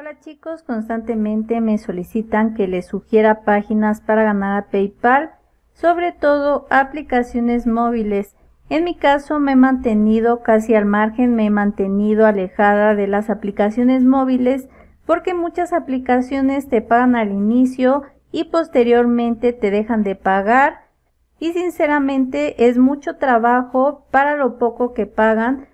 Hola chicos, constantemente me solicitan que les sugiera páginas para ganar a PayPal, sobre todo aplicaciones móviles. En mi caso me he mantenido casi al margen, me he mantenido alejada de las aplicaciones móviles porque muchas aplicaciones te pagan al inicio y posteriormente te dejan de pagar y sinceramente es mucho trabajo para lo poco que pagan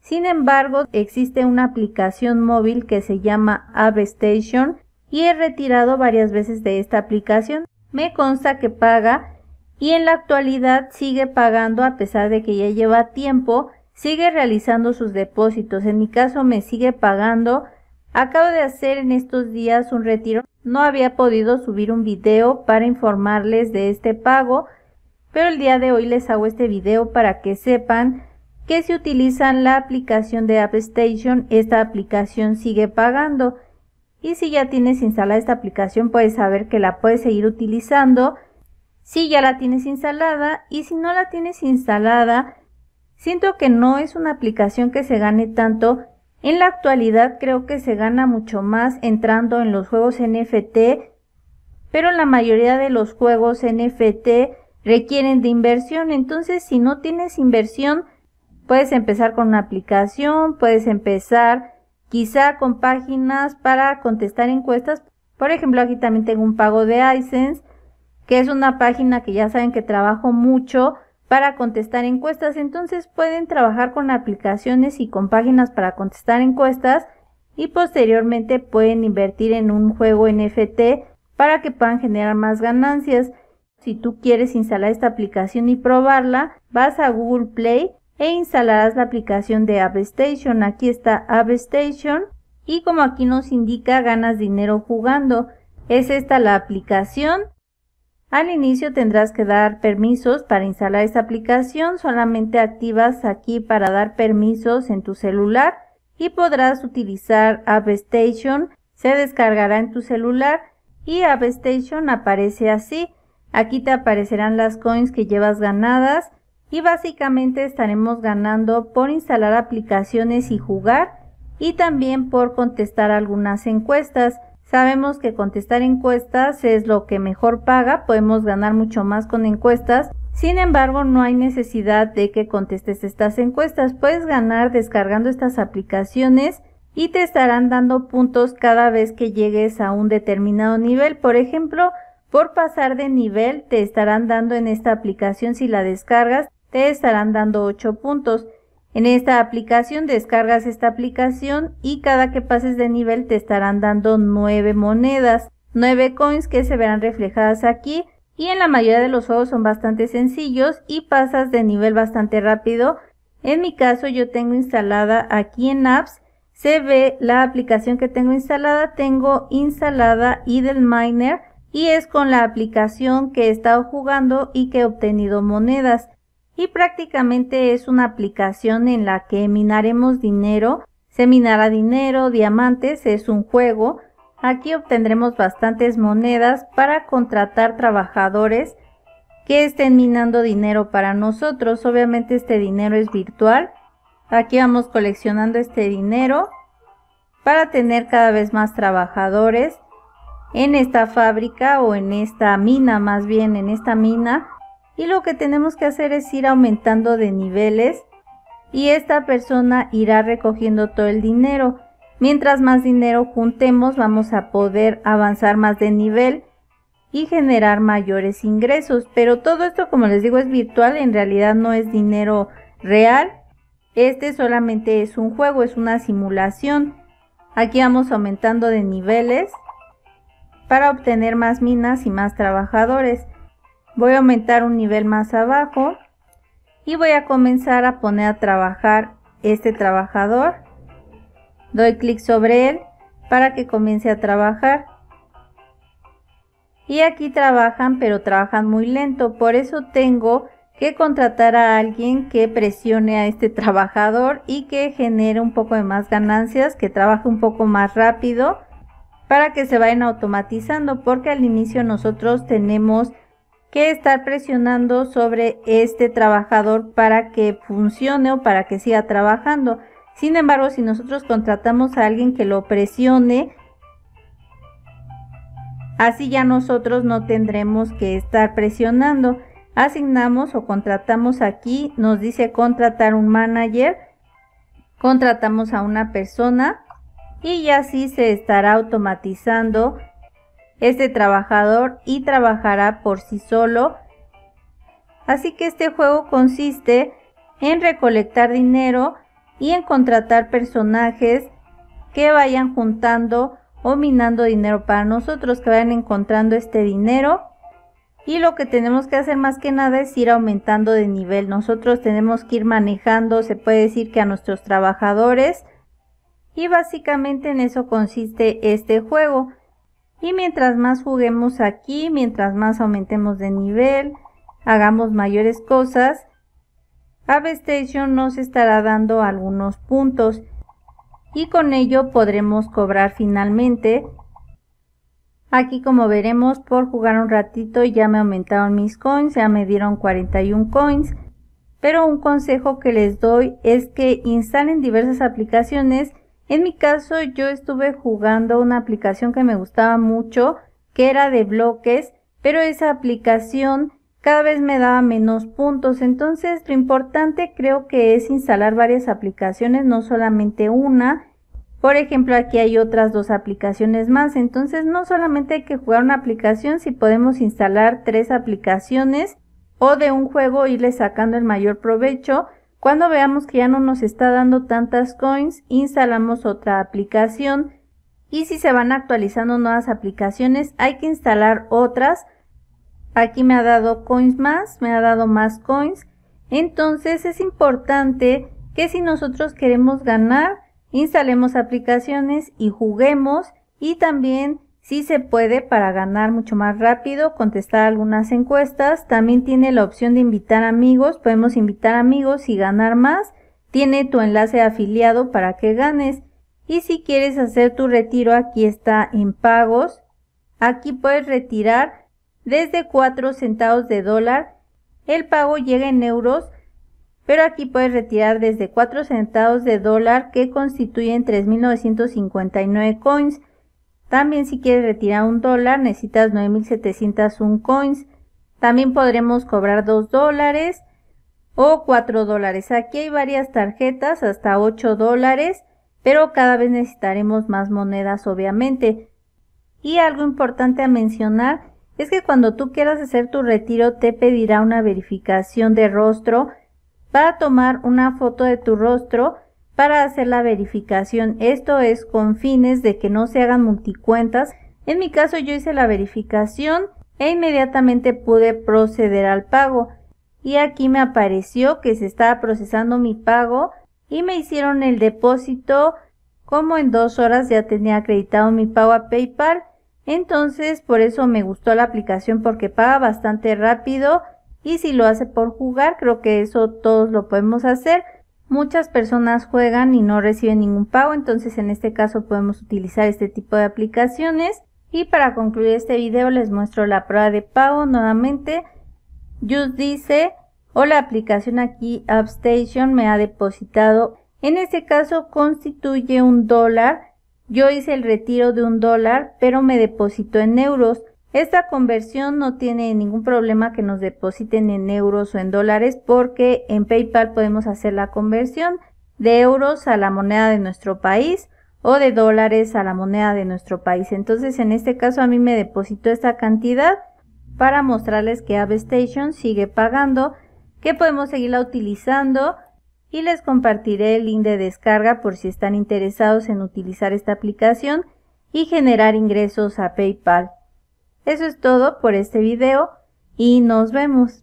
sin embargo, existe una aplicación móvil que se llama Avestation y he retirado varias veces de esta aplicación. Me consta que paga y en la actualidad sigue pagando a pesar de que ya lleva tiempo, sigue realizando sus depósitos. En mi caso me sigue pagando. Acabo de hacer en estos días un retiro. No había podido subir un video para informarles de este pago, pero el día de hoy les hago este video para que sepan que si utilizan la aplicación de AppStation, esta aplicación sigue pagando. Y si ya tienes instalada esta aplicación, puedes saber que la puedes seguir utilizando. Si ya la tienes instalada y si no la tienes instalada, siento que no es una aplicación que se gane tanto. En la actualidad creo que se gana mucho más entrando en los juegos NFT, pero la mayoría de los juegos NFT requieren de inversión. Entonces, si no tienes inversión, Puedes empezar con una aplicación, puedes empezar quizá con páginas para contestar encuestas. Por ejemplo, aquí también tengo un pago de iSense, que es una página que ya saben que trabajo mucho para contestar encuestas. Entonces pueden trabajar con aplicaciones y con páginas para contestar encuestas y posteriormente pueden invertir en un juego NFT para que puedan generar más ganancias. Si tú quieres instalar esta aplicación y probarla, vas a Google Play e instalarás la aplicación de AppStation. Aquí está AppStation y como aquí nos indica ganas dinero jugando. Es esta la aplicación. Al inicio tendrás que dar permisos para instalar esta aplicación. Solamente activas aquí para dar permisos en tu celular y podrás utilizar AppStation. Se descargará en tu celular y AppStation aparece así. Aquí te aparecerán las coins que llevas ganadas y básicamente estaremos ganando por instalar aplicaciones y jugar y también por contestar algunas encuestas. Sabemos que contestar encuestas es lo que mejor paga, podemos ganar mucho más con encuestas. Sin embargo, no hay necesidad de que contestes estas encuestas, puedes ganar descargando estas aplicaciones y te estarán dando puntos cada vez que llegues a un determinado nivel. Por ejemplo, por pasar de nivel te estarán dando en esta aplicación si la descargas te estarán dando 8 puntos. En esta aplicación descargas esta aplicación y cada que pases de nivel te estarán dando 9 monedas, 9 coins que se verán reflejadas aquí y en la mayoría de los juegos son bastante sencillos y pasas de nivel bastante rápido. En mi caso yo tengo instalada aquí en apps, se ve la aplicación que tengo instalada, tengo instalada Idle Miner y es con la aplicación que he estado jugando y que he obtenido monedas y prácticamente es una aplicación en la que minaremos dinero, se minará dinero, diamantes, es un juego. Aquí obtendremos bastantes monedas para contratar trabajadores que estén minando dinero para nosotros. Obviamente este dinero es virtual. Aquí vamos coleccionando este dinero para tener cada vez más trabajadores en esta fábrica o en esta mina, más bien en esta mina y lo que tenemos que hacer es ir aumentando de niveles y esta persona irá recogiendo todo el dinero. Mientras más dinero juntemos vamos a poder avanzar más de nivel y generar mayores ingresos. Pero todo esto, como les digo, es virtual, en realidad no es dinero real. Este solamente es un juego, es una simulación. Aquí vamos aumentando de niveles para obtener más minas y más trabajadores voy a aumentar un nivel más abajo y voy a comenzar a poner a trabajar este trabajador doy clic sobre él para que comience a trabajar y aquí trabajan pero trabajan muy lento por eso tengo que contratar a alguien que presione a este trabajador y que genere un poco de más ganancias que trabaje un poco más rápido para que se vayan automatizando porque al inicio nosotros tenemos que estar presionando sobre este trabajador para que funcione o para que siga trabajando. Sin embargo, si nosotros contratamos a alguien que lo presione, así ya nosotros no tendremos que estar presionando. Asignamos o contratamos aquí, nos dice contratar un manager, contratamos a una persona y así se estará automatizando este trabajador y trabajará por sí solo. Así que este juego consiste en recolectar dinero y en contratar personajes que vayan juntando o minando dinero para nosotros, que vayan encontrando este dinero. Y lo que tenemos que hacer más que nada es ir aumentando de nivel. Nosotros tenemos que ir manejando, se puede decir que a nuestros trabajadores. Y básicamente en eso consiste este juego. Y mientras más juguemos aquí, mientras más aumentemos de nivel, hagamos mayores cosas, AveStation nos estará dando algunos puntos y con ello podremos cobrar finalmente. Aquí como veremos por jugar un ratito ya me aumentaron mis coins, ya me dieron 41 coins. Pero un consejo que les doy es que instalen diversas aplicaciones en mi caso yo estuve jugando una aplicación que me gustaba mucho, que era de bloques, pero esa aplicación cada vez me daba menos puntos, entonces lo importante creo que es instalar varias aplicaciones, no solamente una. Por ejemplo, aquí hay otras dos aplicaciones más, entonces no solamente hay que jugar una aplicación, si podemos instalar tres aplicaciones o de un juego irle sacando el mayor provecho cuando veamos que ya no nos está dando tantas coins, instalamos otra aplicación. Y si se van actualizando nuevas aplicaciones, hay que instalar otras. Aquí me ha dado coins más, me ha dado más coins. Entonces es importante que si nosotros queremos ganar, instalemos aplicaciones y juguemos y también Sí se puede para ganar mucho más rápido, contestar algunas encuestas. También tiene la opción de invitar amigos. Podemos invitar amigos y ganar más. Tiene tu enlace afiliado para que ganes. Y si quieres hacer tu retiro, aquí está en pagos. Aquí puedes retirar desde 4 centavos de dólar. El pago llega en euros, pero aquí puedes retirar desde 4 centavos de dólar que constituyen 3.959 coins. También si quieres retirar un dólar necesitas 9.701 coins. También podremos cobrar 2 dólares o 4 dólares. Aquí hay varias tarjetas hasta 8 dólares, pero cada vez necesitaremos más monedas obviamente. Y algo importante a mencionar es que cuando tú quieras hacer tu retiro te pedirá una verificación de rostro para tomar una foto de tu rostro para hacer la verificación. Esto es con fines de que no se hagan multicuentas. En mi caso yo hice la verificación e inmediatamente pude proceder al pago. Y aquí me apareció que se estaba procesando mi pago y me hicieron el depósito como en dos horas ya tenía acreditado mi pago a PayPal. Entonces por eso me gustó la aplicación porque paga bastante rápido y si lo hace por jugar creo que eso todos lo podemos hacer. Muchas personas juegan y no reciben ningún pago, entonces en este caso podemos utilizar este tipo de aplicaciones. Y para concluir este video les muestro la prueba de pago nuevamente. Just dice, o la aplicación aquí AppStation me ha depositado. En este caso constituye un dólar. Yo hice el retiro de un dólar, pero me depositó en euros. Esta conversión no tiene ningún problema que nos depositen en euros o en dólares porque en PayPal podemos hacer la conversión de euros a la moneda de nuestro país o de dólares a la moneda de nuestro país. Entonces en este caso a mí me depositó esta cantidad para mostrarles que AveStation sigue pagando, que podemos seguirla utilizando y les compartiré el link de descarga por si están interesados en utilizar esta aplicación y generar ingresos a PayPal. Eso es todo por este video y nos vemos.